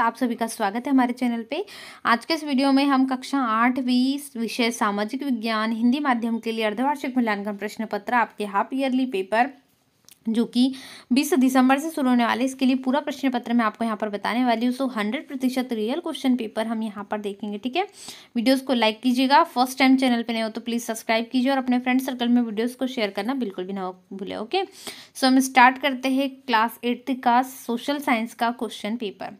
आप सभी का स्वागत है हमारे चैनल पे आज के इस वीडियो में हम कक्षा आठवीं विषय सामाजिक विज्ञान हिंदी माध्यम के लिए अर्धवार्षिक मूल्यांकन प्रश्न पत्र आपके हाफ ईयरली पेपर जो कि 20 दिसंबर से शुरू होने वाले इसके लिए पूरा प्रश्न पत्र मैं आपको यहाँ पर बताने वाली हूँ सो हंड्रेड प्रतिशत रियल क्वेश्चन पेपर हम यहाँ पर देखेंगे ठीक है वीडियोस को लाइक कीजिएगा फर्स्ट टाइम चैनल पे नहीं हो तो प्लीज़ सब्सक्राइब कीजिए और अपने फ्रेंड सर्कल में वीडियोस को शेयर करना बिल्कुल भी ना भूले ओके सो हम स्टार्ट करते हैं क्लास एट्थ का सोशल साइंस का क्वेश्चन पेपर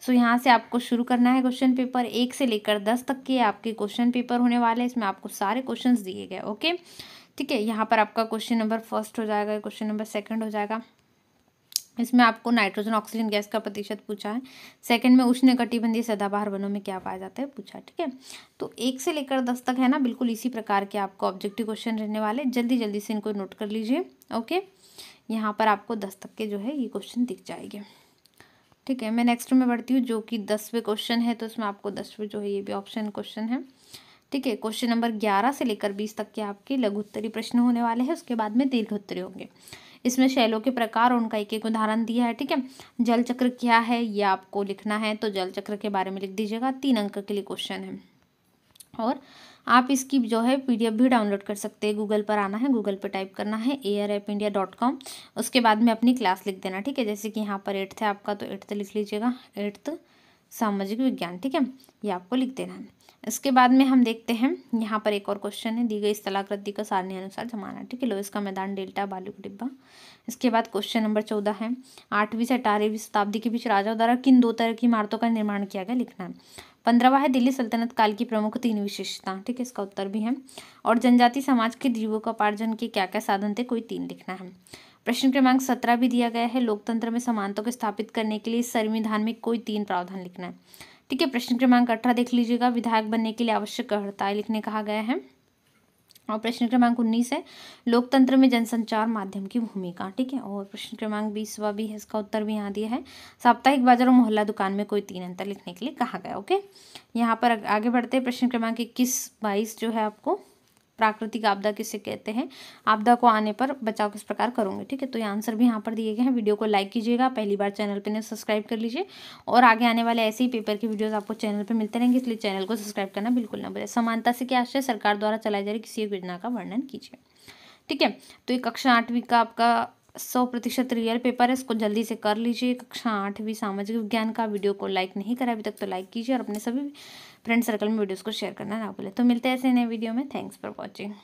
सो so, यहाँ से आपको शुरू करना है क्वेश्चन पेपर एक से लेकर दस तक के आपके क्वेश्चन पेपर होने वाले हैं इसमें आपको सारे क्वेश्चन दिए गए ओके okay? ठीक है यहाँ पर आपका क्वेश्चन नंबर फर्स्ट हो जाएगा क्वेश्चन नंबर सेकंड हो जाएगा इसमें आपको नाइट्रोजन ऑक्सीजन गैस का प्रतिशत पूछा है सेकंड में उष्ण कटिबंधीय सदाबहार वनों में क्या पाया जाता है पूछा ठीक है तो एक से लेकर दस तक है ना बिल्कुल इसी प्रकार के आपको ऑब्जेक्टिव क्वेश्चन रहने वाले जल्दी जल्दी से इनको नोट कर लीजिए ओके यहाँ पर आपको दस तक के जो है ये क्वेश्चन दिख जाएंगे ठीक है मैं नेक्स्ट में बढ़ती हूँ जो कि दसवें क्वेश्चन है तो इसमें आपको दसवें जो है ये भी ऑप्शन क्वेश्चन है ठीक है क्वेश्चन नंबर ग्यारह से लेकर बीस तक के आपके लघु उत्तरी प्रश्न होने वाले हैं उसके बाद में दीर्घ उत्तरी होंगे इसमें शैलों के प्रकार उनका एक एक उदाहरण दिया है ठीक है जल चक्र क्या है ये आपको लिखना है तो जल चक्र के बारे में लिख दीजिएगा तीन अंक के लिए क्वेश्चन है और आप इसकी जो है पीडीएफ भी डाउनलोड कर सकते हैं गूगल पर आना है गूगल पर टाइप करना है air app India dot com उसके बाद में अपनी क्लास लिख देना ठीक है जैसे कि यहाँ पर एट्थ है आपका तो एट्थ लिख लीजिएगा एट्थ सामाजिक विज्ञान ठीक है ये आपको लिख देना है इसके बाद में हम देखते हैं यहाँ पर एक और क्वेश्चन है दी गई स्थलाकृति का सारणी अनुसार जमाना ठीक है लो इसका मैदान डेल्टा बालू का डिब्बा इसके बाद क्वेश्चन नंबर चौदह है आठवीं से अठारहवीं शताब्दी के बीच राजाओं द्वारा किन दो तरह की इमारतों का निर्माण किया गया लिखना है पंद्रहवा है दिल्ली सल्तनत काल की प्रमुख तीन विशेषता ठीक है इसका उत्तर भी है और जनजाति समाज के जीवों का उपार्जन के क्या क्या साधन थे कोई तीन लिखना है प्रश्न क्रमांक सत्रह भी दिया गया है लोकतंत्र में समानता को स्थापित करने के लिए संविधान में कोई तीन प्रावधान लिखना है ठीक है प्रश्न क्रमांक अठारह देख लीजिएगा विधायक बनने के लिए आवश्यक अर्हताएं लिखने कहा गया है और प्रश्न क्रमांक उन्नीस है लोकतंत्र में जनसंचार माध्यम की भूमिका ठीक है और प्रश्न क्रमांक बीसवा भी है इसका उत्तर भी यहाँ दिया है साप्ताहिक बाजार और मोहल्ला दुकान में कोई तीन अंतर लिखने के लिए कहा गया ओके यहाँ पर आगे बढ़ते हैं प्रश्न क्रमांक इक्कीस बाईस जो है आपको प्राकृतिक आपदा किसे कहते हैं आपदा को आने पर बचाव किस प्रकार करोगे ठीक है तो ये आंसर भी यहाँ पर दिए गए हैं वीडियो को लाइक कीजिएगा पहली बार चैनल पर सब्सक्राइब कर लीजिए और आगे आने वाले ऐसे ही पेपर के वीडियोज़ आपको चैनल पर मिलते रहेंगे इसलिए चैनल को सब्सक्राइब करना बिल्कुल ना बोले समानता से क्या आश्रय सरकार द्वारा चलाई जा रही किसी योजना का वर्णन कीजिए ठीक है तो ये कक्षा आठवीं का आपका सौ प्रतिशत रियल पेपर है इसको जल्दी से कर लीजिए कक्षा आठवीं सामाजिक विज्ञान का वीडियो को लाइक नहीं करा अभी तक तो लाइक कीजिए और अपने सभी फ्रेंड सर्कल में वीडियोस को शेयर करना ना भूलें तो मिलते हैं ऐसे नए वीडियो में थैंक्स फॉर वॉचिंग